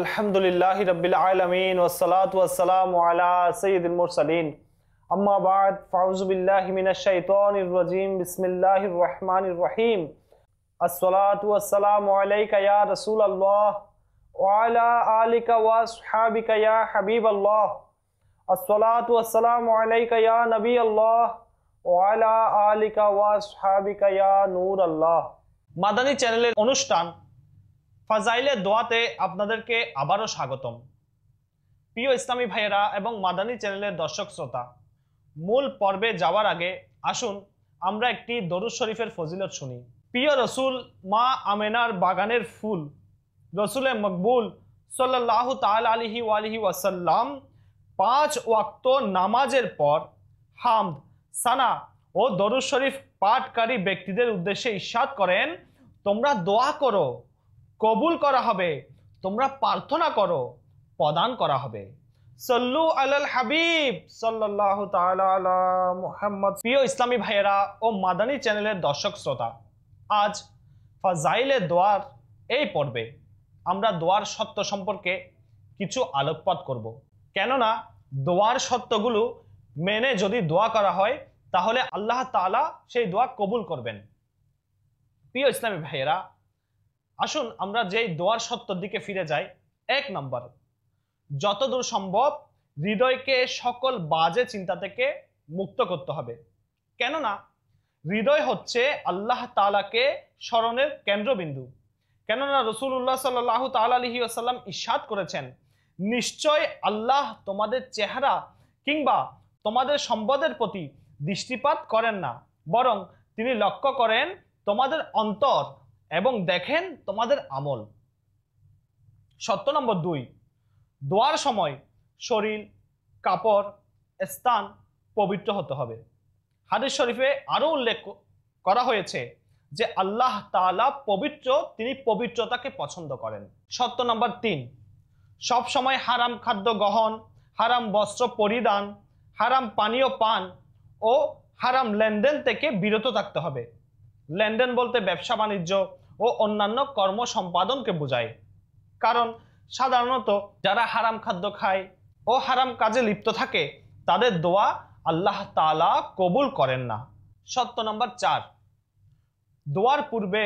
الحمد لله رب العالمين والصلاة والسلام على سيد المرسلين أما بعد فأعوذ بالله من الشيطان الرجيم بسم الله الرحمن الرحيم الصلاة والسلام عليك يا رسول الله وعلى آلك وأصحابك يا حبيب الله الصلاة والسلام عليك يا نبي الله وعلى آلك وأصحابك يا نور الله মাদানী চ্যানেলের অনুষ্ঠান ফাজাইলে দোয়াতে আপনাদেরকে আবারও স্বাগতম প্রিয় ইসলামী ভাইয়েরা এবং মাদানী চ্যানেলের দর্শক শ্রোতা মূল পর্বে যাওয়ার আগে আসুন আমরা একটি দরুদ শরীফের ফজিলত শুনি প্রিয় রসুল মা আমেনার বাগানের ফুল রসুলে মকবুল সাল্লাহ তাল আলিহি ওয়ালিহি ওয়াসাল্লাম পাঁচ ওয়াক্ত নামাজের পর হামদ সানা ও দরুদ শরীফ পাঠকারী ব্যক্তিদের উদ্দেশ্যে ইস্বাদ করেন তোমরা দোয়া করো কবুল করা হবে তোমরা প্রার্থনা করো প্রদান করা হবে সল্লু আলাল হাবিব সাল্লাহ মুহাম্মদ প্রিয় ইসলামী ভাইয়েরা ও মাদানী চ্যানেলের দর্শক শ্রোতা আজ ফাজাইলে দোয়ার এই পর্বে আমরা দোয়ার সত্য সম্পর্কে কিছু আলোকপাত করব। কেননা দোয়ার সত্যগুলো মেনে যদি দোয়া করা হয় তাহলে আল্লাহ তালা সেই দোয়া কবুল করবেন প্রিয় ইসলামী ভাইয়েরা আসুন আমরা যেই দোয়ার সত্যর দিকে ফিরে যাই এক নম্বর যতদূর সম্ভব হৃদয়কে সকল বাজে চিন্তা থেকে মুক্ত করতে হবে কেননা হৃদয় হচ্ছে আল্লাহ তালাকে স্মরণের কেন্দ্রবিন্দু কেননা রসুল্লাহ সাল্লাহ তালি আসাল্লাম ইস্বাদ করেছেন নিশ্চয় আল্লাহ তোমাদের চেহারা কিংবা তোমাদের সম্পদের প্রতি দৃষ্টিপাত করেন না বরং তিনি লক্ষ্য করেন তোমাদের অন্তর এবং দেখেন তোমাদের আমল সত্য নম্বর দুই দোয়ার সময় শরীর কাপড় স্থান পবিত্র হতে হবে হাদিস শরীফে আরও উল্লেখ করা হয়েছে যে আল্লাহ তালা পবিত্র তিনি পবিত্রতাকে পছন্দ করেন সত্য নম্বর তিন সবসময় হারাম খাদ্য গ্রহণ হারাম বস্ত্র পরিধান হারাম পানীয় পান ও হারাম লেনদেন থেকে বিরত থাকতে হবে লেনদেন বলতে ব্যবসা বাণিজ্য ও অন্যান্য কর্ম সম্পাদনকে বোঝায় কারণ সাধারণত যারা হারাম খাদ্য খায় ও হারাম কাজে লিপ্ত থাকে তাদের দোয়া আল্লাহ তালা কবুল করেন না সত্য নম্বর চার দোয়ার পূর্বে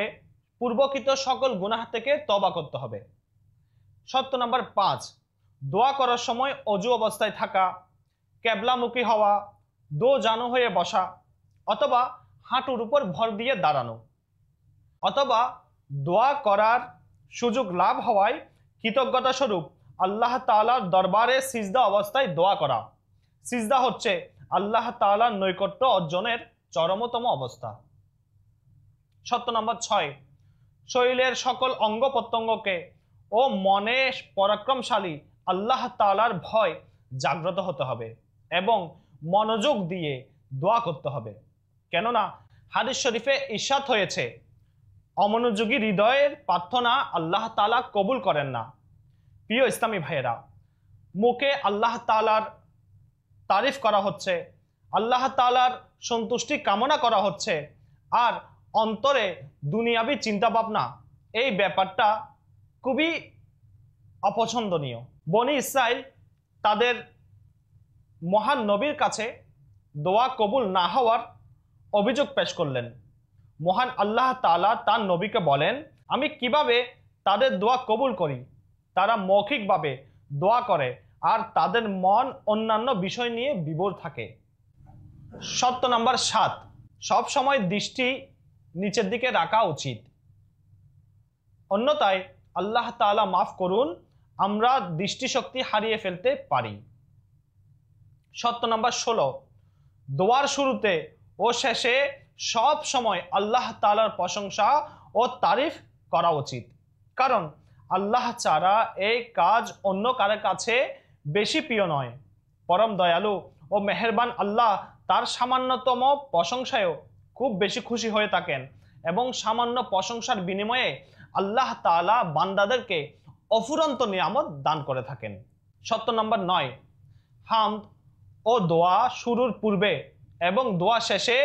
পূর্বকৃত সকল গুনাহ থেকে তবা করতে হবে সত্য নম্বর পাঁচ দোয়া করার সময় অজু অবস্থায় থাকা ক্যাবলামুখী হওয়া দো জানো হয়ে বসা অথবা হাঁটুর উপর ভর দিয়ে দাঁড়ানো অথবা দোয়া করার সুযোগ লাভ হওয়ায় কৃতজ্ঞতা স্বরূপ আল্লাহ তালার দরবারে সিজদা অবস্থায় দোয়া করা সিজদা হচ্ছে আল্লাহ তালার নৈকট্য অর্জনের চরমতম অবস্থা সত্য নম্বর ছয় শরীরের সকল অঙ্গ প্রত্যঙ্গকে ও মনে পরাক্রমশালী আল্লাহ তালার ভয় জাগ্রত হতে হবে এবং মনোযোগ দিয়ে দোয়া করতে হবে কেননা হাদিস শরীফে ইশাত হয়েছে অমনোযোগী হৃদয়ের প্রার্থনা আল্লাহ তালা কবুল করেন না প্রিয় ইসলামী ভাইয়েরা মুখে আল্লাহ তালার তারিফ করা হচ্ছে আল্লাহ তালার সন্তুষ্টি কামনা করা হচ্ছে আর অন্তরে দুনিয়াবি চিন্তা ভাবনা এই ব্যাপারটা খুবই অপছন্দনীয় বনি ইসরায়েল তাদের মহান নবীর কাছে দোয়া কবুল না হওয়ার অভিযোগ পেশ করলেন মহান আল্লাহ তালা তার নবীকে বলেন আমি কিভাবে তাদের দোয়া কবুল করি তারা মৌখিকভাবে দোয়া করে আর তাদের মন অন্যান্য বিষয় নিয়ে বিভোর থাকে সত্য নাম্বার সাত সবসময় দৃষ্টি নিচের দিকে রাখা উচিত অন্যতায় আল্লাহ তালা মাফ করুন আমরা দৃষ্টিশক্তি হারিয়ে ফেলতে পারি সত্য নাম্বার ষোলো দোয়ার শুরুতে ও শেষে সব সময় আল্লাহ তালার প্রশংসা ও তারিফ করা উচিত কারণ আল্লাহ ছাড়া এই কাজ অন্য কারের কাছে বেশি প্রিয় নয় পরম দয়ালু ও মেহেরবান আল্লাহ তার সামান্যতম প্রশংসায়ও খুব বেশি খুশি হয়ে থাকেন এবং সামান্য প্রশংসার বিনিময়ে আল্লাহ তালা বান্দাদেরকে অফুরন্ত নিয়ামত দান করে থাকেন সত্য নম্বর নয় হাম ও দোয়া শুরুর পূর্বে এবং দোয়া শেষে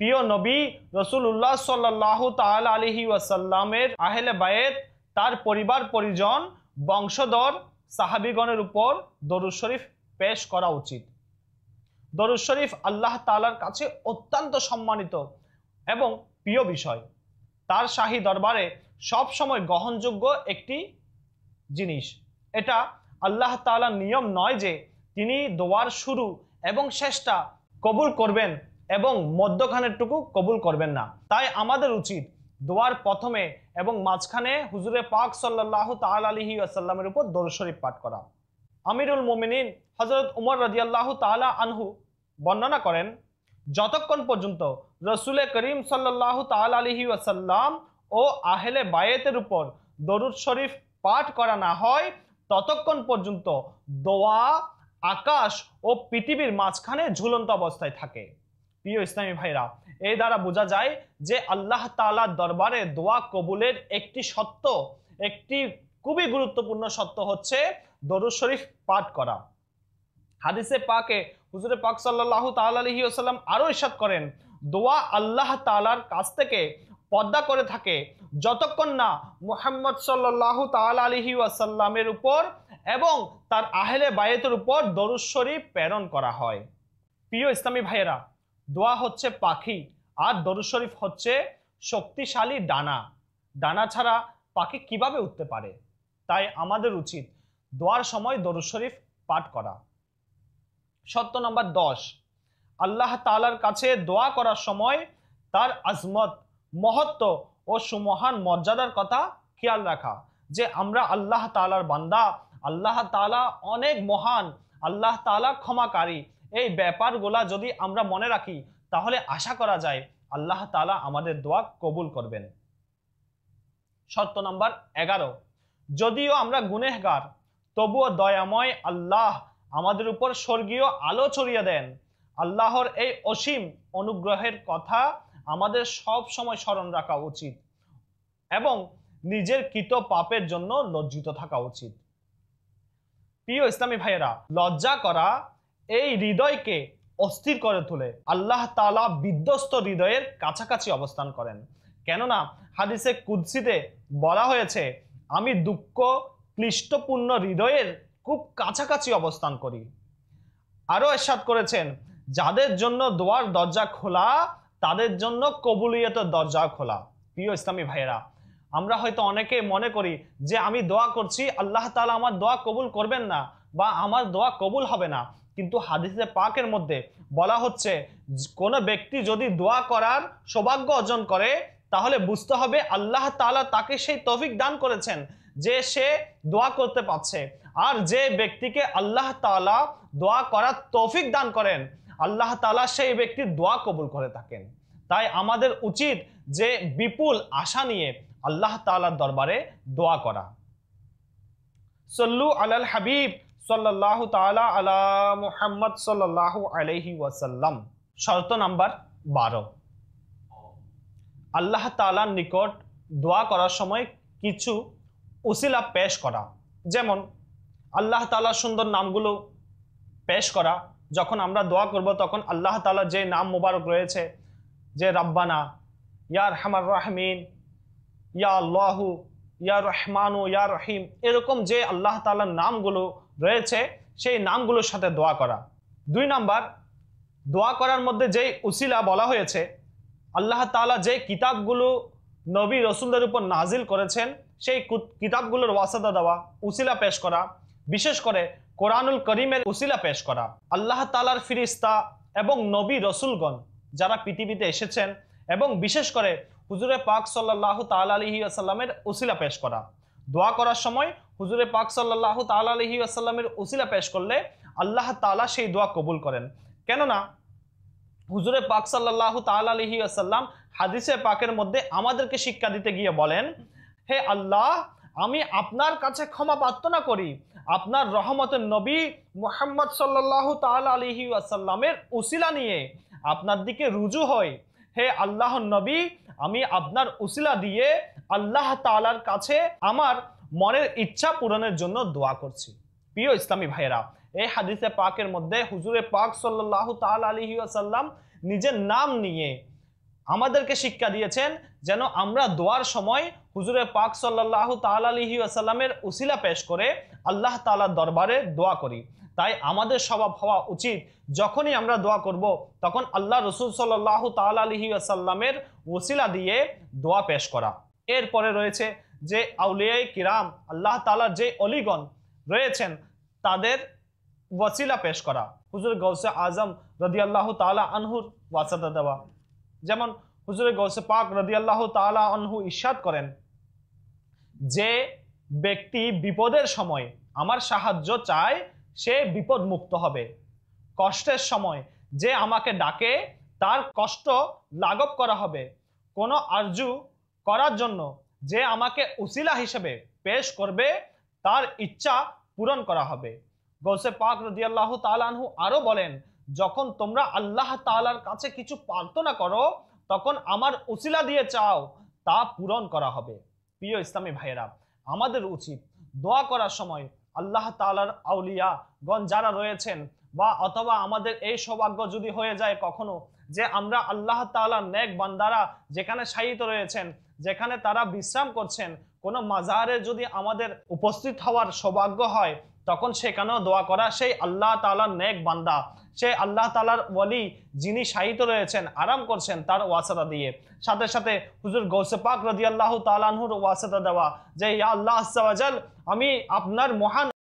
প্রিয় নবী উল্লাহ সাল্লাহ তাল আলহি ওয়াসাল্লামের আহেলে বায়েত তার পরিবার পরিজন বংশধর সাহাবিগণের উপর দরুদ শরীফ পেশ করা উচিত দরুদ শরীফ আল্লাহ তালার কাছে অত্যন্ত সম্মানিত এবং প্রিয় বিষয় তার শাহী দরবারে সব সময় গ্রহণযোগ্য একটি জিনিস এটা আল্লাহ তালার নিয়ম নয় যে তিনি দোয়ার শুরু এবং শেষটা কবুল করবেন এবং মধ্যখানেরটুকু কবুল করবেন না তাই আমাদের উচিত দোয়ার প্রথমে এবং মাঝখানে হুজুরে পাক সাল্লাহ তাল আলহি আসাল্লামের উপর দরশরীফ পাঠ করা আমিরুল মোমিনিন হজরত উমর আল্লাহ তালা আনহু বর্ণনা করেন যতক্ষণ পর্যন্ত রসুলে করিম সাল্লাহ তাল আলহি আসাল্লাম ও আহেলে বায়েতের উপর দরুদ শরীফ পাঠ করা না হয় ততক্ষণ পর্যন্ত দোয়া আকাশ ও পৃথিবীর মাঝখানে ঝুলন্ত অবস্থায় থাকে প্রিয় ইসলামী ভাইরা এই দ্বারা বোঝা যায় যে আল্লাহ তালা দরবারে দোয়া কবুলের একটি সত্য একটি খুবই গুরুত্বপূর্ণ সত্য হচ্ছে দরু শরীফ পাঠ করা হাদিসে পাকে হুজুরে পাক সাল্লাহ আলহি আসাল্লাম আরও ইসাদ করেন দোয়া আল্লাহ তালার কাছ থেকে পদ্মা করে থাকে যতক্ষণ না মুহাম্মদ সাল্লাহ তাল আলহি আসাল্লামের উপর এবং তার আহলে বায়েতের উপর দরুদ শরীফ প্রেরণ করা হয় প্রিয় ইসলামী ভাইয়েরা দোয়া হচ্ছে পাখি আর দরু শরীফ হচ্ছে শক্তিশালী ডানা ডানা ছাড়া পাখি কিভাবে উঠতে পারে তাই আমাদের উচিত দোয়ার সময় দরুদ শরীফ পাঠ করা সত্য নম্বর দশ আল্লাহ তালার কাছে দোয়া করার সময় তার আজমত মহত্ব ও সুমহান মর্যাদার কথা খেয়াল রাখা যে আমরা আল্লাহ তালার বান্দা আল্লাহ তালা অনেক মহান আল্লাহ তালা ক্ষমাকারী এই ব্যাপারগুলা যদি আমরা মনে রাখি তাহলে আশা করা যায় আল্লাহ তালা আমাদের দোয়া কবুল করবেন শর্ত নাম্বার এগারো যদিও আমরা গুনেহগার তবুও দয়াময় আল্লাহ আমাদের উপর স্বর্গীয় আলো ছড়িয়ে দেন আল্লাহর এই অসীম অনুগ্রহের কথা আমাদের সব সময় স্মরণ রাখা উচিত এবং নিজের কৃত পাপের জন্য লজ্জিত থাকা উচিত প্রিয় ইসলামী ভাইয়েরা লজ্জা করা এই হৃদয়কে অস্থির করে তোলে আল্লাহ তালা বিধ্বস্ত হৃদয়ের কাছাকাছি অবস্থান করেন কেননা হাদিসে কুদ্সিতে বলা হয়েছে আমি দুঃখ ক্লিষ্টপূর্ণ হৃদয়ের খুব কাছাকাছি অবস্থান করি আরও এরশাদ করেছেন যাদের জন্য দোয়ার দরজা খোলা তাদের জন্য কবুলিয়ত দরজা খোলা প্রিয় ইসলামী ভাইয়েরা আমরা হয়তো অনেকে মনে করি যে আমি দোয়া করছি আল্লাহ তালা আমার দোয়া কবুল করবেন না বা আমার দোয়া কবুল হবে না কিন্তু হাদিসে পাকের মধ্যে বলা হচ্ছে কোনো ব্যক্তি যদি দোয়া করার সৌভাগ্য অর্জন করে তাহলে বুঝতে হবে আল্লাহ তালা তাকে সেই তৌফিক দান করেছেন যে সে দোয়া করতে পারছে আর যে ব্যক্তিকে আল্লাহ তালা দোয়া করার তৌফিক দান করেন আল্লাহ তালা সেই ব্যক্তির দোয়া কবুল করে থাকেন তাই আমাদের উচিত যে বিপুল আশা নিয়ে আল্লাহ তালার দরবারে দোয়া করা সল্লু আল্লাহ হাবিব সাল্লাহ তালা আলা মুহাম্মদ সাল্লাহ আলহি ওয়াসাল্লাম শর্ত নাম্বার বারো আল্লাহ তালার নিকট দোয়া করার সময় কিছু উসিলা পেশ করা যেমন আল্লাহ তালার সুন্দর নামগুলো পেশ করা যখন আমরা দোয়া করব তখন আল্লাহ তালা যে নাম মোবারক রয়েছে যে রাব্বানা ইয়ার হামার রাহমিন ইয়া আল্লাহু ইয়া রহমানু ইয়া রহিম এরকম যে আল্লাহ তালার নামগুলো রয়েছে সেই নামগুলোর সাথে দোয়া করা দুই নাম্বার দোয়া করার মধ্যে যেই উসিলা বলা হয়েছে আল্লাহ তালা যে কিতাবগুলো নবী রসুলদের উপর নাজিল করেছেন সেই কিতাবগুলোর ওয়াসাদা দেওয়া উসিলা পেশ করা বিশেষ করে কোরআনুল করিমের উসিলা পেশ করা আল্লাহ তালার ফিরিস্তা এবং নবী রসুলগণ যারা পৃথিবীতে এসেছেন এবং বিশেষ করে হুজুরে পাক সাল্লাহ তাল আলহি আসাল্লামের উসিলা পেশ করা দোয়া করার সময় হুজুরে পাক সাল্লাহ তাল আলহি আসাল্লামের ওসিলা পেশ করলে আল্লাহ তালা সেই দোয়া কবুল করেন কেননা হুজুরে পাক সাল্লাহ তাল আলহি আসাল্লাম হাদিসে পাকের মধ্যে আমাদেরকে শিক্ষা দিতে গিয়ে বলেন হে আল্লাহ আমি আপনার কাছে ক্ষমা প্রার্থনা করি আপনার রহমতের নবী মোহাম্মদ সাল্লাহ তাল আলহি আসাল্লামের উসিলা নিয়ে আপনার দিকে রুজু হয় হে আল্লাহ নবী আমি আপনার উসিলা দিয়ে আল্লাহ তালার কাছে আমার মনের ইচ্ছা পূরণের জন্য দোয়া করছি প্রিয় ইসলামী ভাইয়েরা এই হাদিসে পাকের মধ্যে হুজুরে পাক সাল্লাহ তাল আলী আসাল্লাম নিজের নাম নিয়ে আমাদেরকে শিক্ষা দিয়েছেন যেন আমরা দোয়ার সময় হুজুরে পাক সাল্লাহ তাল আলী আসাল্লামের উসিলা পেশ করে আল্লাহ তালার দরবারে দোয়া করি তাই আমাদের স্বভাব হওয়া উচিত যখনই আমরা দোয়া করব তখন আল্লাহ রসুল সাল্লাহ তাল আলী আসাল্লামের ওসিলা দিয়ে দোয়া পেশ করা এরপরে রয়েছে যে আউলিয়াই কিরাম আল্লাহ তালার যে অলিগণ রয়েছেন তাদের ওয়াসিলা পেশ করা হুজুর গৌসে আজম রদি আল্লাহ তালা আনহুর ওয়াসাদা দেওয়া যেমন হুজুর গৌসে পাক রদি আল্লাহ তালা আনহু ইস্বাদ করেন যে ব্যক্তি বিপদের সময় আমার সাহায্য চায় সে বিপদ মুক্ত হবে কষ্টের সময় যে আমাকে ডাকে তার কষ্ট লাঘব করা হবে কোনো আরজু করার জন্য যে আমাকে উসিলা হিসেবে পেশ করবে তার ইচ্ছা পূরণ করা হবে গৌসে পাক রদি আল্লাহ তালানহু আরো বলেন যখন তোমরা আল্লাহ তালার কাছে কিছু প্রার্থনা করো তখন আমার উসিলা দিয়ে চাও তা পূরণ করা হবে প্রিয় ইসলামী ভাইয়েরা আমাদের উচিত দোয়া করার সময় আল্লাহ তালার আউলিয়া গণ যারা রয়েছেন বা অথবা আমাদের এই সৌভাগ্য যদি হয়ে যায় কখনো যে আমরা আল্লাহ তালার নেক বান্দারা যেখানে সাহিত রয়েছেন যেখানে তারা বিশ্রাম করছেন কোনো মাজারে যদি আমাদের উপস্থিত হওয়ার সৌভাগ্য হয় তখন সেখানেও দোয়া করা সেই আল্লাহ তালার নেক বান্দা সেই আল্লাহ তালার ওয়ালি যিনি সাহিত্য রয়েছেন আরাম করছেন তার ওয়াসাদা দিয়ে সাথে সাথে হুজুর গৌসেপাক রদি আল্লাহ তালানহুর ওয়াসাদা দেওয়া যে ইয়া আল্লাহ আসাল আমি আপনার মহান